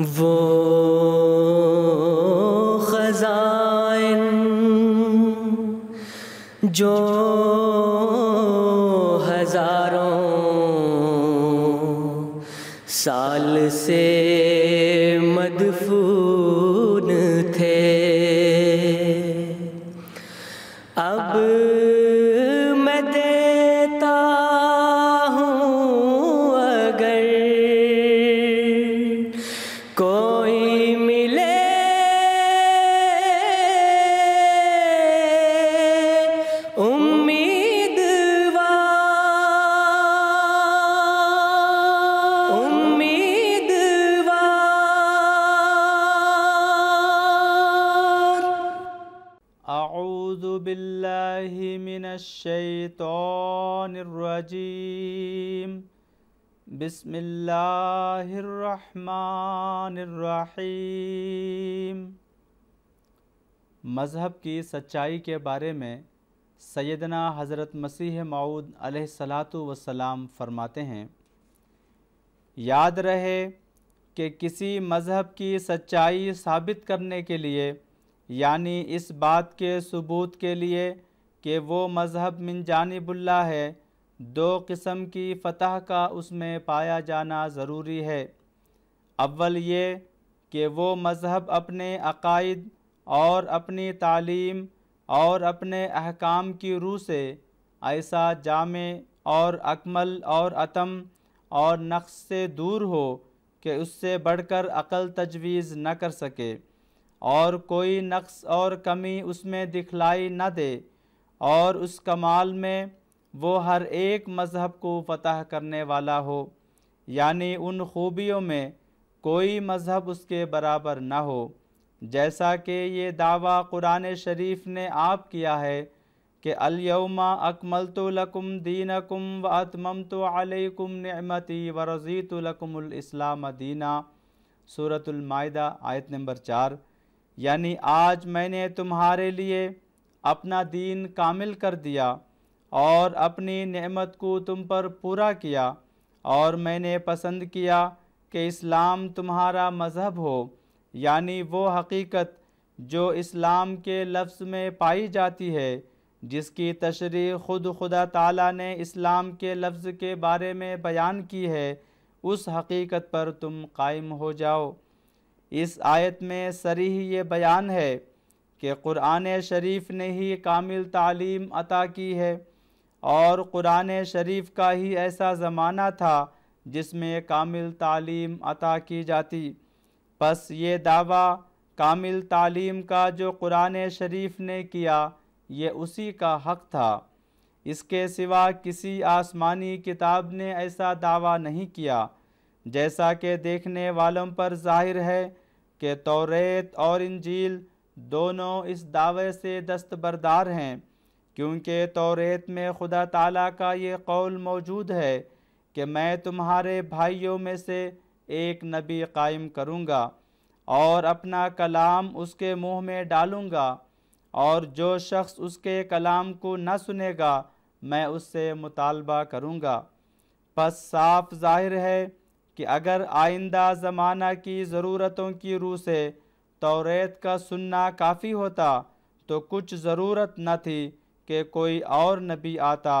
वो खजाइन जो हजारों साल से أعوذ بالله من الشيطان الرجيم بسم الله الرحمن الرحيم मज़हब की सच्चाई के बारे में सैदना हज़रत मसीह माऊद अलैहिस्सलातु वसलाम फरमाते हैं याद रहे कि किसी मज़हब की सच्चाई साबित करने के लिए यानी इस बात के सबूत के लिए कि वो मज़हब मिन जानबुल्ला है दो किस्म की फ़तह का उसमें पाया जाना ज़रूरी है अव्वल ये कि वो मज़हब अपने अकायद और अपनी तालीम और अपने अहकाम की रूह से ऐसा जाम और अकमल और आतम और नक्श से दूर हो कि उससे बढ़कर अकल तजवीज़ न कर सके और कोई नक्स और कमी उसमें दिखलाई न दे और उस कमाल में वो हर एक मज़हब को फतह करने वाला हो यानी उन खूबियों में कोई मज़हब उसके बराबर न हो जैसा कि ये दावा कुरान शरीफ ने आप किया है कि अलयमा अकमल तो लकुम दीन कुम व अतमम तो अलकुम नमती व रज़ीत दीना सूरतमायदा आयत नंबर चार यानी आज मैंने तुम्हारे लिए अपना दीन कामिल कर दिया और अपनी नेमत को तुम पर पूरा किया और मैंने पसंद किया कि इस्लाम तुम्हारा मज़हब हो यानी वो हकीकत जो इस्लाम के लफ्ज़ में पाई जाती है जिसकी तशरी ख़ुद खुदा ताला ने इस्लाम के लफ्ज़ के बारे में बयान की है उस हकीकत पर तुम कायम हो जाओ इस आयत में सरी ये बयान है कि क़ुरान शरीफ ने ही कामिल तालीम अता की है और क़ुरान शरीफ का ही ऐसा ज़माना था जिसमें कामिल तालीम अता की जाती बस ये दावा कामिल तालीम का जो क़ुरान शरीफ ने किया ये उसी का हक था इसके सिवा किसी आसमानी किताब ने ऐसा दावा नहीं किया जैसा कि देखने वालों पर जाहिर है कि तौरेत और इंजील दोनों इस दावे से दस्तबरदार हैं क्योंकि तौरेत में खुदा ताला का ये कौल मौजूद है कि मैं तुम्हारे भाइयों में से एक नबी कायम करूँगा और अपना कलाम उसके मुंह में डालूँगा और जो शख्स उसके कलाम को न सुनेगा मैं उससे मुतालबा करूँगा बस साफ जाहिर है कि अगर आइंदा ज़माना की ज़रूरतों की रूह से तौरेत का सुनना काफ़ी होता तो कुछ ज़रूरत न थी कि कोई और नबी आता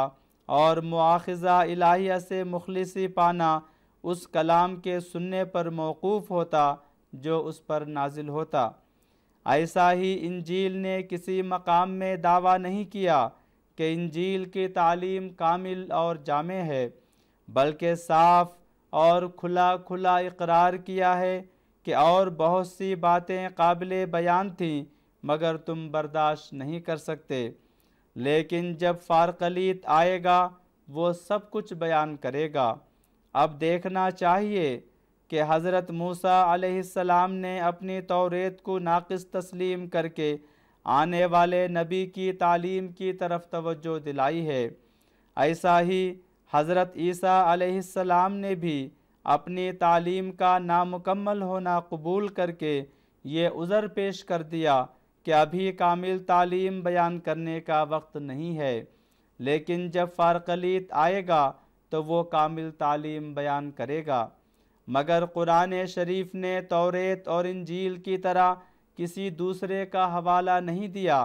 और मुआखज़ा इलाहिया से मुखलसी पाना उस कलाम के सुनने पर मौकूफ़ होता जो उस पर नाजिल होता ऐसा ही इंजील ने किसी मकाम में दावा नहीं किया कि इंजील की तालीम कामिल और जामे है बल्कि साफ़ और खुला खुला इकरार किया है कि और बहुत सी बातें काबिल बयान थीं मगर तुम बर्दाश्त नहीं कर सकते लेकिन जब फारकलीत आएगा वो सब कुछ बयान करेगा अब देखना चाहिए कि हज़रत मूसा अलैहिस्सलाम ने अपनी तौरेत को नाक़स तस्लीम करके आने वाले नबी की तालीम की तरफ तवज्जो दिलाई है ऐसा ही हज़रत ईसा अलैहिस्सलाम ने भी अपनी तालीम का नामुकम्मल होना कबूल करके ये उज़र पेश कर दिया कि अभी कामिल तालीम बयान करने का वक्त नहीं है लेकिन जब फ़ारकलीत आएगा तो वो कामिल तालीम बयान करेगा मगर कुरान शरीफ ने तौरेत और इंजील की तरह किसी दूसरे का हवाला नहीं दिया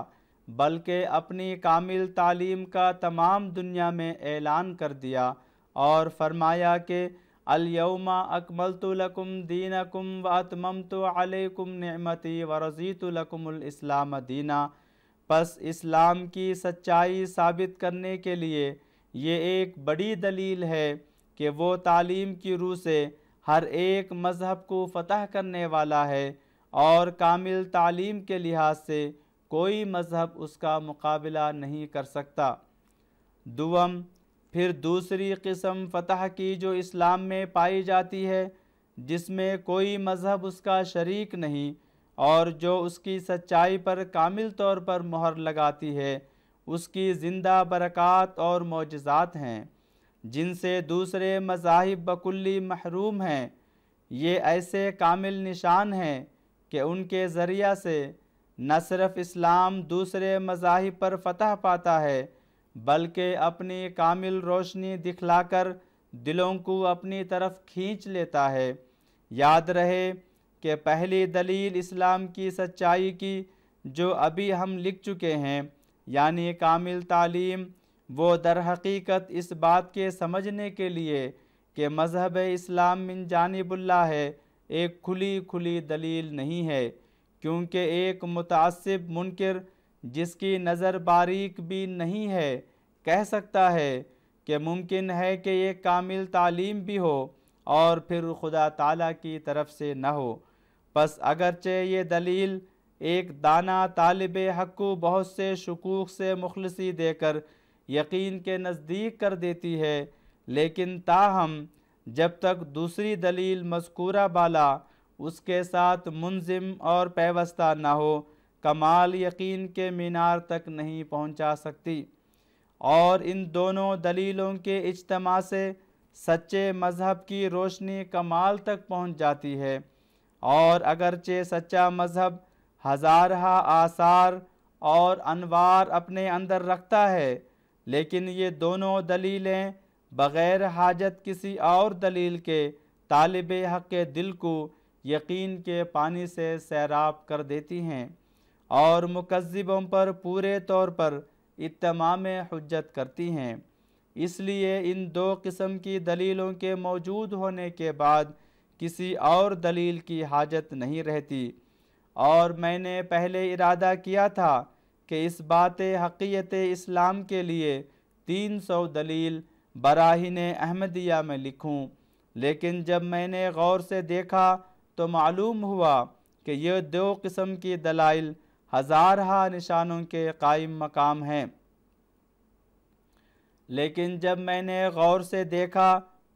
बल्कि अपनी कामिल तालीम का तमाम दुनिया में ऐलान कर दिया और फरमाया कि अलयमा अकमल तुलकुम दीनकुम व अतमम तो अलकुम नमती व रज़ीतलकमलाम दीना बस इस्लाम की सच्चाई साबित करने के लिए ये एक बड़ी दलील है कि वो तालीम की रूह से हर एक मज़हब को फ़तह करने वाला है और कामिल तालीम के लिहाज से कोई मज़हब उसका मुकाबला नहीं कर सकता दुवम फिर दूसरी किस्म फ़तह की जो इस्लाम में पाई जाती है जिसमें कोई मज़हब उसका शरीक नहीं और जो उसकी सच्चाई पर कामिल तौर पर मोहर लगाती है उसकी ज़िंदा बरक़ात और मोजात हैं जिनसे दूसरे मजाहब बकुल्ली महरूम हैं ये ऐसे कामिल निशान हैं कि उनके ज़रिया से न सिर्फ इस्लाम दूसरे मजाहिब पर फतह पाता है बल्कि अपनी कामिल रोशनी दिखलाकर दिलों को अपनी तरफ खींच लेता है याद रहे कि पहली दलील इस्लाम की सच्चाई की जो अभी हम लिख चुके हैं यानी कामिल तालीम वो दरहकीकत इस बात के समझने के लिए कि मज़हब इस्लाम मिन जानबुल्ला है एक खुली खुली दलील नहीं है क्योंकि एक मुतासिब मुनकर जिसकी नज़र बारीक भी नहीं है कह सकता है कि मुमकिन है कि ये कामिल तालीम भी हो और फिर खुदा ताला की तरफ से न हो बस अगरचे ये दलील एक दाना तालब हक को बहुत से शकूक से मुखलसी देकर यकीन के नज़दीक कर देती है लेकिन ताहम जब तक दूसरी दलील मस्कूरा बाला उसके साथ मुंजिम और पैवस्ता ना हो कमाल यकीन के मीनार तक नहीं पहुंचा सकती और इन दोनों दलीलों के इजतम से सच्चे मज़हब की रोशनी कमाल तक पहुंच जाती है और अगरचे सच्चा मज़हब हज़ारहा आसार और अनवार अपने अंदर रखता है लेकिन ये दोनों दलीलें बग़ैर हाजत किसी और दलील के तालब हक़ दिल को यकीन के पानी से सैराब कर देती हैं और मुकजबों पर पूरे तौर पर इतमाम हजत करती हैं इसलिए इन दो किस्म की दलीलों के मौजूद होने के बाद किसी और दलील की हाजत नहीं रहती और मैंने पहले इरादा किया था कि इस बात हकीत इस्लाम के लिए तीन सौ दलील बराहिन अहमदिया में लिखूं लेकिन जब मैंने गौर से देखा तो मालूम हुआ कि ये दो किस्म की दलाइल हज़ारहा निशानों के कायम मकाम हैं लेकिन जब मैंने गौर से देखा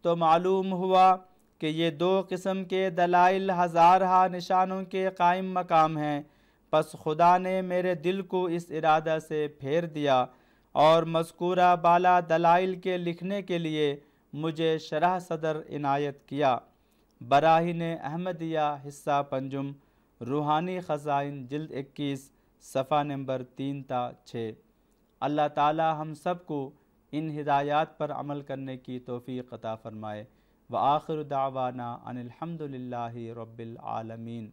तो मालूम हुआ कि ये दो किस्म के दलाइल हज़ारहा निशानों के कायम मकाम हैं बस खुदा ने मेरे दिल को इस इरादा से फेर दिया और मस्कूरा बाला दलाइल के लिखने के लिए मुझे शरह सदर इनायत किया बराहिन अहमदिया हिस्सा पंजुम रूहानी ख़ज़ाइन जल्द इक्कीस सफ़ा नंबर तीन ता छः अल्लाह ताला हम सब को इन हिदायत पर अमल करने की तोफ़ी क़ता फ़रमाए व आखिर दावाना अनिलहमदिल्ला रबालमीन